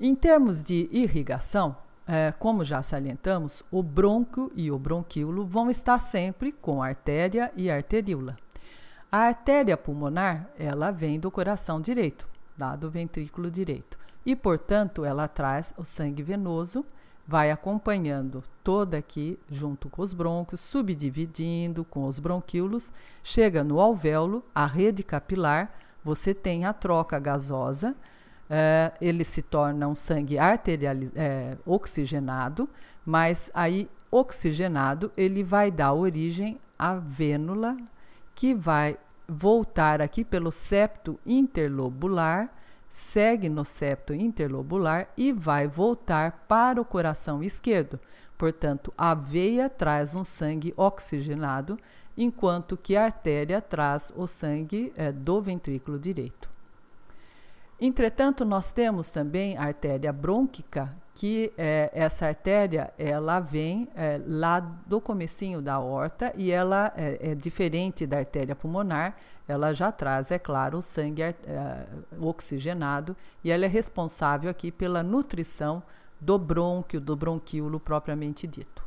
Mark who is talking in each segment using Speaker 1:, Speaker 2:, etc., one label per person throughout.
Speaker 1: Em termos de irrigação, é, como já salientamos, o brônquio e o bronquíolo vão estar sempre com artéria e arteríola. A artéria pulmonar, ela vem do coração direito, lá do ventrículo direito, e portanto ela traz o sangue venoso, vai acompanhando toda aqui junto com os brônquios, subdividindo com os bronquíolos, chega no alvéolo, a rede capilar, você tem a troca gasosa, é, ele se torna um sangue arterial, é, oxigenado, mas aí oxigenado ele vai dar origem à vênula, que vai voltar aqui pelo septo interlobular, segue no septo interlobular e vai voltar para o coração esquerdo. Portanto, a veia traz um sangue oxigenado, enquanto que a artéria traz o sangue é, do ventrículo direito. Entretanto, nós temos também a artéria brônquica, que é, essa artéria ela vem é, lá do comecinho da horta e ela é, é, diferente da artéria pulmonar, ela já traz, é claro, o sangue é, é, oxigenado e ela é responsável aqui pela nutrição do brônquio, do bronquíolo propriamente dito.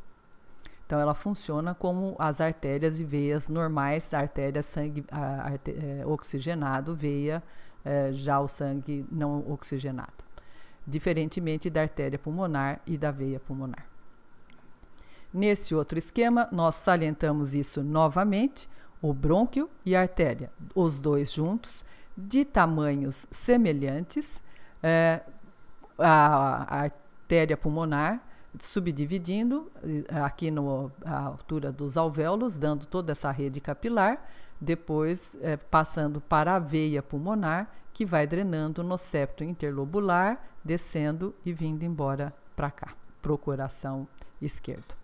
Speaker 1: Então ela funciona como as artérias e veias normais, artéria sangue a, a, é, oxigenado, veia é, já o sangue não oxigenado, diferentemente da artéria pulmonar e da veia pulmonar. Nesse outro esquema, nós salientamos isso novamente: o brônquio e a artéria, os dois juntos, de tamanhos semelhantes, é, a, a artéria pulmonar subdividindo aqui no, altura dos alvéolos, dando toda essa rede capilar, depois é, passando para a veia pulmonar, que vai drenando no septo interlobular, descendo e vindo embora para cá, para o coração esquerdo.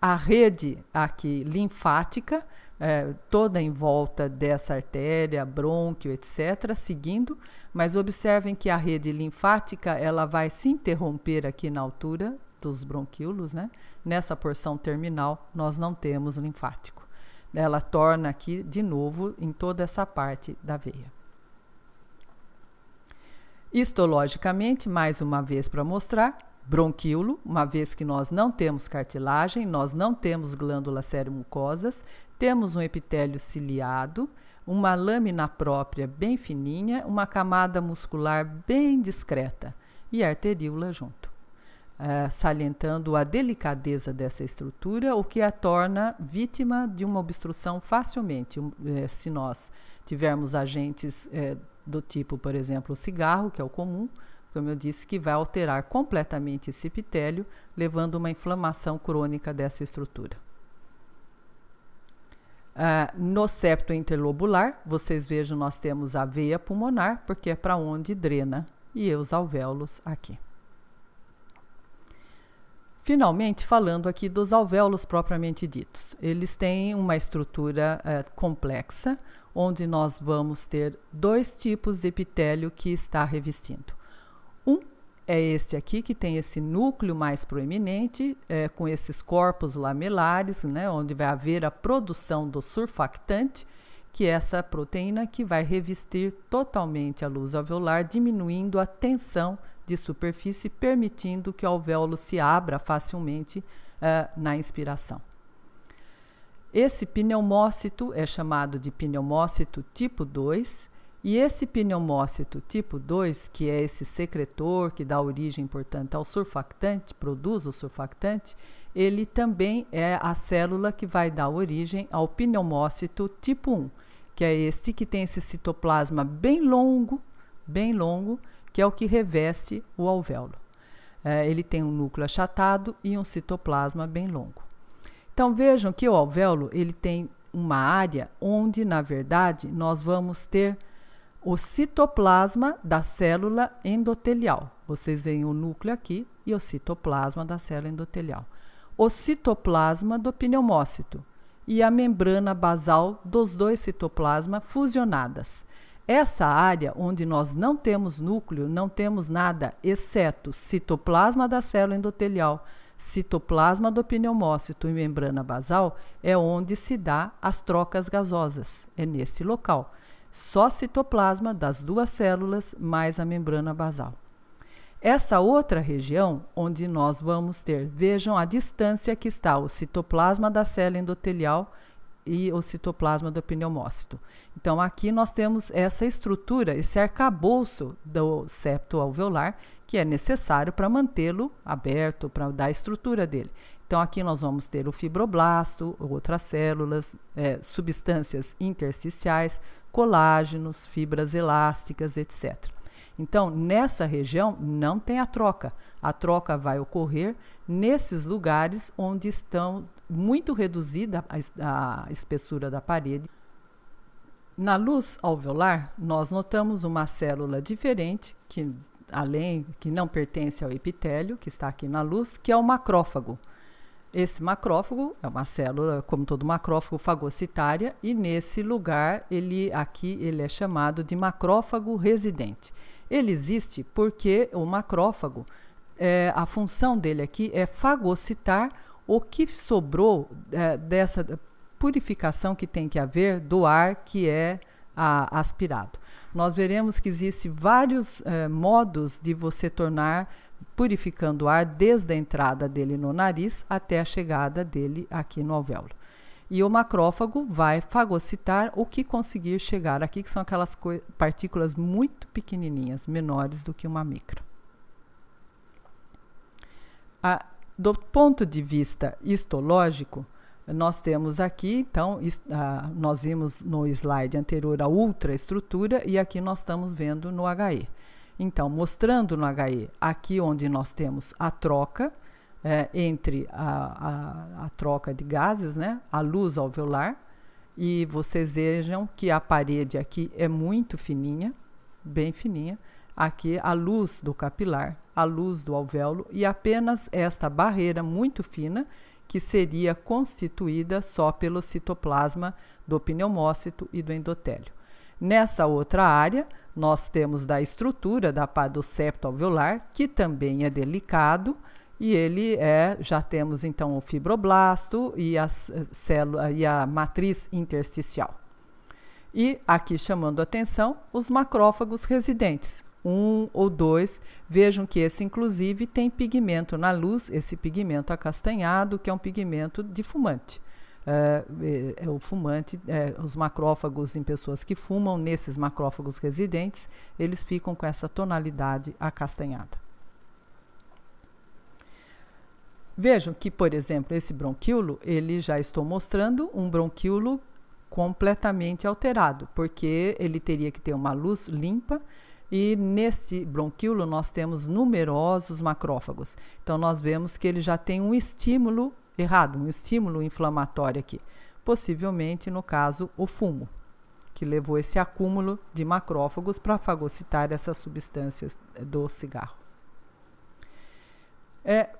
Speaker 1: A rede aqui linfática, é, toda em volta dessa artéria, brônquio, etc., seguindo, mas observem que a rede linfática ela vai se interromper aqui na altura dos bronquíolos, né? Nessa porção terminal, nós não temos linfático ela torna aqui de novo em toda essa parte da veia. Histologicamente, mais uma vez para mostrar, bronquíolo, uma vez que nós não temos cartilagem, nós não temos glândulas seromucosas, temos um epitélio ciliado, uma lâmina própria bem fininha, uma camada muscular bem discreta e arteríula arteríola junto. Eh, salientando a delicadeza dessa estrutura, o que a torna vítima de uma obstrução facilmente. Eh, se nós tivermos agentes eh, do tipo, por exemplo, o cigarro, que é o comum, como eu disse, que vai alterar completamente esse epitélio, levando uma inflamação crônica dessa estrutura. Ah, no septo interlobular, vocês vejam, nós temos a veia pulmonar, porque é para onde drena, e os alvéolos aqui. Finalmente, falando aqui dos alvéolos propriamente ditos, eles têm uma estrutura é, complexa, onde nós vamos ter dois tipos de epitélio que está revestindo. Um é este aqui, que tem esse núcleo mais proeminente, é, com esses corpos lamelares, né, onde vai haver a produção do surfactante, que é essa proteína que vai revestir totalmente a luz alveolar, diminuindo a tensão de superfície, permitindo que o alvéolo se abra facilmente uh, na inspiração. Esse pneumócito é chamado de pneumócito tipo 2, e esse pneumócito tipo 2, que é esse secretor que dá origem, portanto, ao surfactante, produz o surfactante, ele também é a célula que vai dar origem ao pneumócito tipo 1, que é esse que tem esse citoplasma bem longo, bem longo, que é o que reveste o alvéolo. É, ele tem um núcleo achatado e um citoplasma bem longo. Então vejam que o alvéolo ele tem uma área onde, na verdade, nós vamos ter o citoplasma da célula endotelial. Vocês veem o núcleo aqui e o citoplasma da célula endotelial o citoplasma do pneumócito e a membrana basal dos dois citoplasmas fusionadas. Essa área onde nós não temos núcleo, não temos nada, exceto citoplasma da célula endotelial, citoplasma do pneumócito e membrana basal, é onde se dá as trocas gasosas, é nesse local. Só citoplasma das duas células mais a membrana basal. Essa outra região, onde nós vamos ter, vejam a distância que está o citoplasma da célula endotelial e o citoplasma do pneumócito. Então, aqui nós temos essa estrutura, esse arcabouço do septo alveolar, que é necessário para mantê-lo aberto, para dar a estrutura dele. Então, aqui nós vamos ter o fibroblasto, outras células, é, substâncias intersticiais, colágenos, fibras elásticas, etc. Então, nessa região não tem a troca. A troca vai ocorrer nesses lugares onde estão muito reduzida a, a espessura da parede. Na luz alveolar, nós notamos uma célula diferente que além que não pertence ao epitélio, que está aqui na luz, que é o macrófago. Esse macrófago é uma célula, como todo macrófago, fagocitária, e nesse lugar ele aqui ele é chamado de macrófago residente. Ele existe porque o macrófago, é, a função dele aqui é fagocitar o que sobrou é, dessa purificação que tem que haver do ar que é a, aspirado. Nós veremos que existem vários é, modos de você tornar purificando o ar desde a entrada dele no nariz até a chegada dele aqui no alvéolo. E o macrófago vai fagocitar o que conseguir chegar aqui, que são aquelas partículas muito pequenininhas, menores do que uma micra. A, ah, do ponto de vista histológico, nós temos aqui, então, ist, a, ah, nós vimos no slide anterior a ultraestrutura e aqui nós estamos vendo no HE. Então, mostrando no HE, aqui onde nós temos a troca, é, entre a, a, a, troca de gases, né, a luz alveolar, e vocês vejam que a parede aqui é muito fininha, bem fininha. Aqui a luz do capilar, a luz do alvéolo e apenas esta barreira muito fina que seria constituída só pelo citoplasma do pneumócito e do endotélio. Nessa outra área, nós temos da estrutura da, do septo alveolar, que também é delicado, e ele é, já temos então o fibroblasto e a, eh, célula, eh, e a matriz intersticial. E aqui chamando atenção, os macrófagos residentes, um ou dois. Vejam que esse, inclusive, tem pigmento na luz, esse pigmento acastanhado, que é um pigmento de fumante. É, é o fumante, é, os macrófagos em pessoas que fumam, nesses macrófagos residentes, eles ficam com essa tonalidade acastanhada. Vejam que, por exemplo, esse bronquíolo, ele já estou mostrando um bronquíolo completamente alterado, porque ele teria que ter uma luz limpa e nesse bronquíolo nós temos numerosos macrófagos. Então nós vemos que ele já tem um estímulo errado, um estímulo inflamatório aqui. Possivelmente, no caso, o fumo, que levou esse acúmulo de macrófagos para fagocitar essas substâncias do cigarro. É,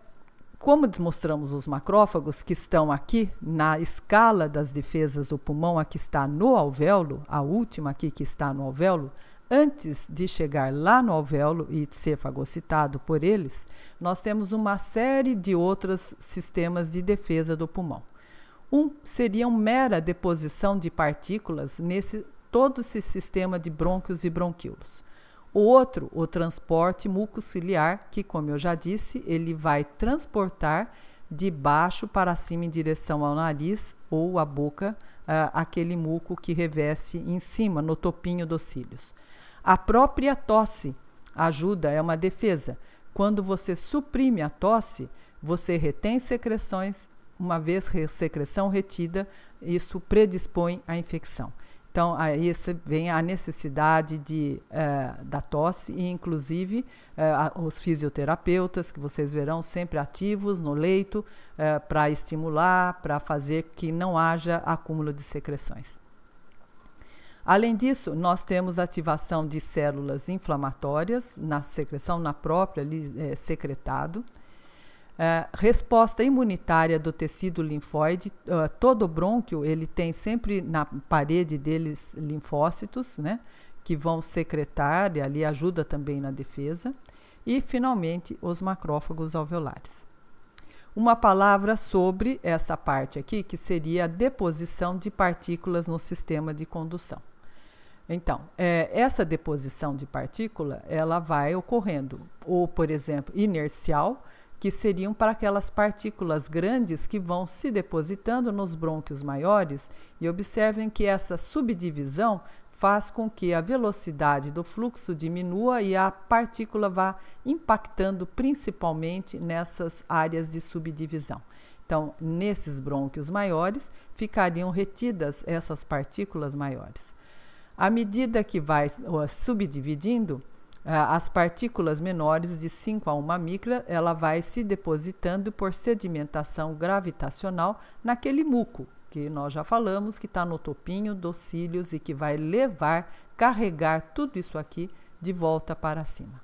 Speaker 1: como demonstramos os macrófagos que estão aqui na escala das defesas do pulmão, a que está no alvéolo, a última aqui que está no alvéolo, antes de chegar lá no alvéolo e ser fagocitado por eles, nós temos uma série de outros sistemas de defesa do pulmão. Um seria uma mera deposição de partículas nesse todo esse sistema de brônquios e bronquíolos. O outro, o transporte mucociliar, que, como eu já disse, ele vai transportar de baixo para cima em direção ao nariz ou à boca uh, aquele muco que reveste em cima, no topinho dos cílios. A própria tosse ajuda, é uma defesa. Quando você suprime a tosse, você retém secreções, uma vez secreção retida, isso predispõe à infecção. Então, aí vem a necessidade de, eh, da tosse e, inclusive, eh, os fisioterapeutas, que vocês verão sempre ativos no leito, eh, para estimular, para fazer que não haja acúmulo de secreções. Além disso, nós temos ativação de células inflamatórias na secreção, na própria é, secretado. É, resposta imunitária do tecido linfóide, uh, todo brônquio, ele tem sempre na parede deles linfócitos, né, que vão secretar e ali ajuda também na defesa. E, finalmente, os macrófagos alveolares. Uma palavra sobre essa parte aqui, que seria a deposição de partículas no sistema de condução. Então, é, essa deposição de partícula, ela vai ocorrendo, ou, por exemplo, inercial, que seriam para aquelas partículas grandes que vão se depositando nos brônquios maiores, e observem que essa subdivisão faz com que a velocidade do fluxo diminua e a partícula vá impactando principalmente nessas áreas de subdivisão. Então, nesses brônquios maiores, ficariam retidas essas partículas maiores. À medida que vai subdividindo, ah, as partículas menores de 5 a 1 micra, ela vai se depositando por sedimentação gravitacional naquele muco, que nós já falamos que está no topinho dos cílios e que vai levar, carregar tudo isso aqui de volta para cima.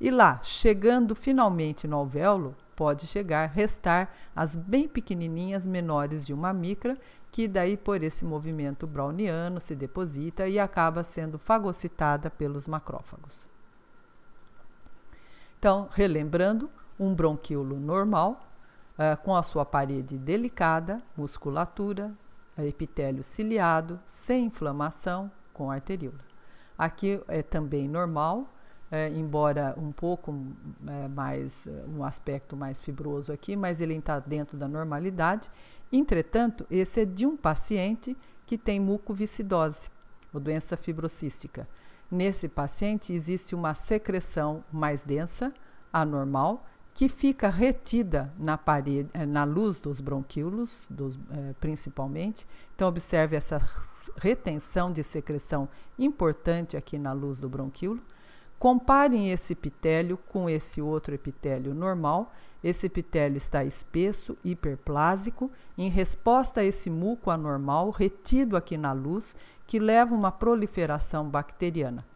Speaker 1: E lá, chegando finalmente no alvéolo, pode chegar, restar as bem pequenininhas menores de uma micra, que daí por esse movimento browniano se deposita e acaba sendo fagocitada pelos macrófagos. Então, relembrando, um bronquíolo normal, uh, com a sua parede delicada, musculatura, epitélio ciliado, sem inflamação, com arteríola. Aqui é também normal, é, embora um pouco é, mais, um aspecto mais fibroso aqui, mas ele está dentro da normalidade. Entretanto, esse é de um paciente que tem mucoviscidose, ou doença fibrocística. Nesse paciente existe uma secreção mais densa, anormal, que fica retida na parede, eh, na luz dos bronquíolos, dos, eh, principalmente. Então observe essa retenção de secreção importante aqui na luz do bronquíolo Comparem esse epitélio com esse outro epitélio normal. Esse epitélio está espesso, hiperplásico, em resposta a esse muco anormal retido aqui na luz, que leva uma proliferação bacteriana.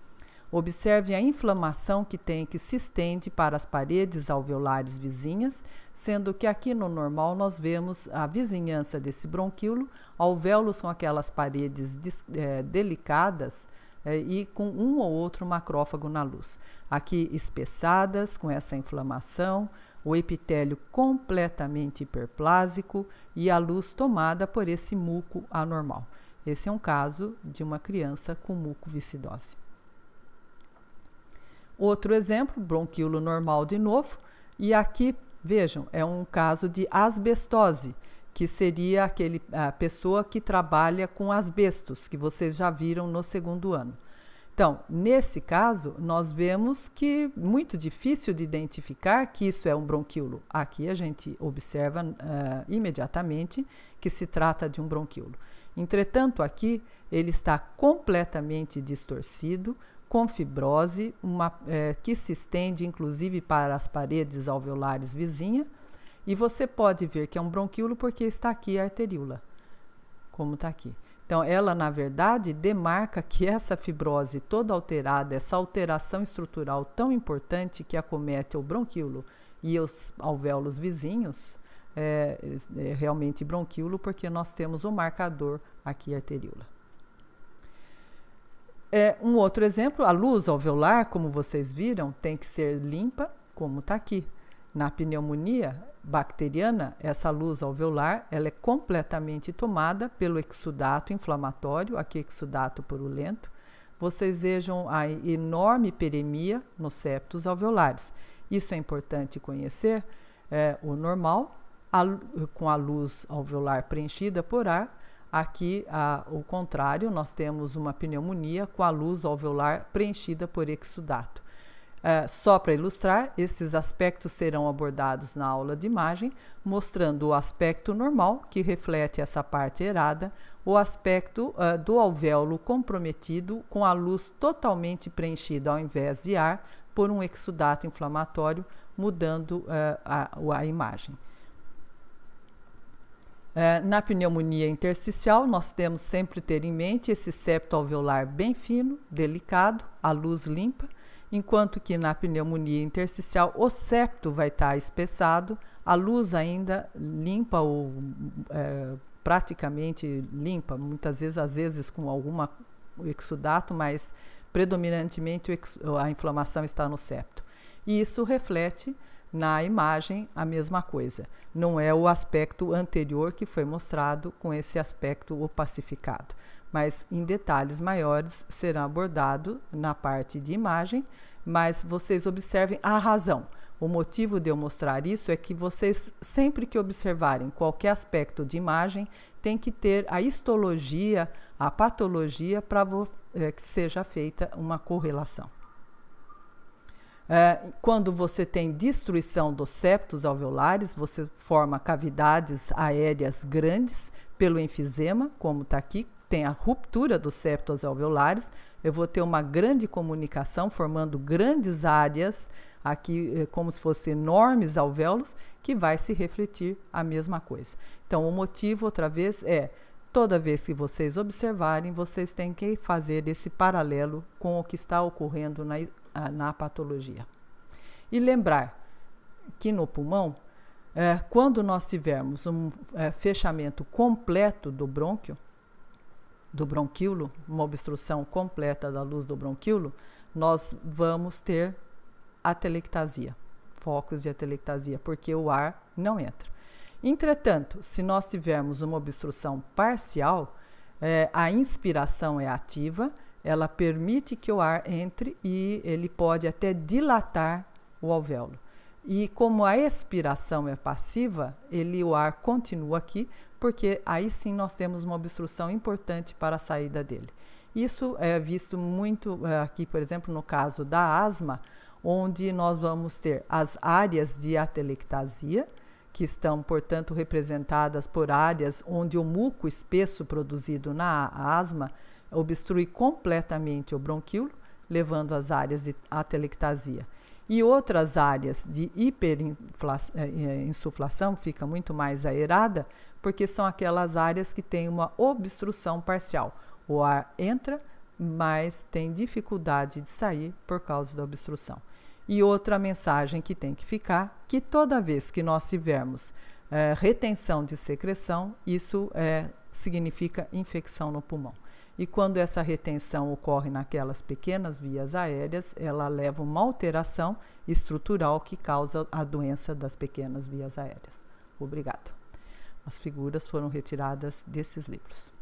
Speaker 1: Observe a inflamação que tem que se estende para as paredes alveolares vizinhas, sendo que aqui no normal nós vemos a vizinhança desse bronquíolo, alvéolos com aquelas paredes é, delicadas, é, e com um ou outro macrófago na luz. Aqui espessadas, com essa inflamação, o epitélio completamente hiperplásico e a luz tomada por esse muco anormal. Esse é um caso de uma criança com mucoviscidose. Outro exemplo, bronquíolo normal de novo, e aqui, vejam, é um caso de asbestose que seria aquele, a pessoa que trabalha com asbestos, que vocês já viram no segundo ano. Então, nesse caso, nós vemos que muito difícil de identificar que isso é um bronquíolo. Aqui a gente observa uh, imediatamente que se trata de um bronquíolo. Entretanto, aqui ele está completamente distorcido, com fibrose, uma, uh, que se estende inclusive para as paredes alveolares vizinha e você pode ver que é um bronquíolo porque está aqui a arteríola, como está aqui. Então, ela, na verdade, demarca que essa fibrose toda alterada, essa alteração estrutural tão importante que acomete o bronquíolo e os alvéolos vizinhos, é, é, é realmente bronquíolo, porque nós temos o um marcador aqui, arteríola. É, um outro exemplo, a luz alveolar, como vocês viram, tem que ser limpa, como está aqui. Na pneumonia bacteriana, essa luz alveolar ela é completamente tomada pelo exudato inflamatório, aqui é exudato purulento. Vocês vejam a enorme peremia nos septos alveolares. Isso é importante conhecer. É, o normal, a, com a luz alveolar preenchida por ar, Aqui, a, o contrário, nós temos uma pneumonia com a luz alveolar preenchida por exudato. É, só para ilustrar, esses aspectos serão abordados na aula de imagem, mostrando o aspecto normal, que reflete essa parte erada, o aspecto uh, do alvéolo comprometido, com a luz totalmente preenchida ao invés de ar, por um exudato inflamatório, mudando uh, a, a imagem. Na pneumonia intersticial, nós temos sempre ter em mente esse septo alveolar bem fino, delicado, a luz limpa, enquanto que na pneumonia intersticial o septo vai estar tá espessado, a luz ainda limpa ou é, praticamente limpa, muitas vezes, às vezes com alguma exudato, mas predominantemente a inflamação está no septo. E isso reflete na imagem a mesma coisa. Não é o aspecto anterior que foi mostrado com esse aspecto opacificado mas em detalhes maiores será abordado na parte de imagem, mas vocês observem a razão. O motivo de eu mostrar isso é que vocês, sempre que observarem qualquer aspecto de imagem, tem que ter a histologia, a patologia, para é, que seja feita uma correlação. É, quando você tem destruição dos septos alveolares, você forma cavidades aéreas grandes pelo enfisema, como está aqui, tem a ruptura dos septos alveolares, eu vou ter uma grande comunicação formando grandes áreas aqui eh, como se fossem enormes alvéolos que vai se refletir a mesma coisa. Então o motivo outra vez é toda vez que vocês observarem, vocês têm que fazer esse paralelo com o que está ocorrendo na, na patologia. E lembrar que no pulmão, é, quando nós tivermos um é, fechamento completo do brônquio, do bronquíolo, uma obstrução completa da luz do bronquíolo, nós vamos ter atelectasia, focos de atelectasia, porque o ar não entra. Entretanto, se nós tivermos uma obstrução parcial, é, a inspiração é ativa, ela permite que o ar entre e ele pode até dilatar o alvéolo. E como a expiração é passiva, ele o ar continua aqui, porque aí sim nós temos uma obstrução importante para a saída dele. Isso é visto muito eh, aqui, por exemplo, no caso da asma, onde nós vamos ter as áreas de atelectasia, que estão, portanto, representadas por áreas onde o muco espesso produzido na asma obstrui completamente o bronquíolo, levando às áreas de atelectasia e outras áreas de hiperinsuflação eh, eh, fica muito mais aerada, porque são aquelas áreas que têm uma obstrução parcial. O ar entra, mas tem dificuldade de sair por causa da obstrução. E outra mensagem que tem que ficar, que toda vez que nós tivermos é, retenção de secreção, isso é, significa infecção no pulmão. E quando essa retenção ocorre naquelas pequenas vias aéreas, ela leva uma alteração estrutural que causa a doença das pequenas vias aéreas. Obrigada. As figuras foram retiradas desses livros.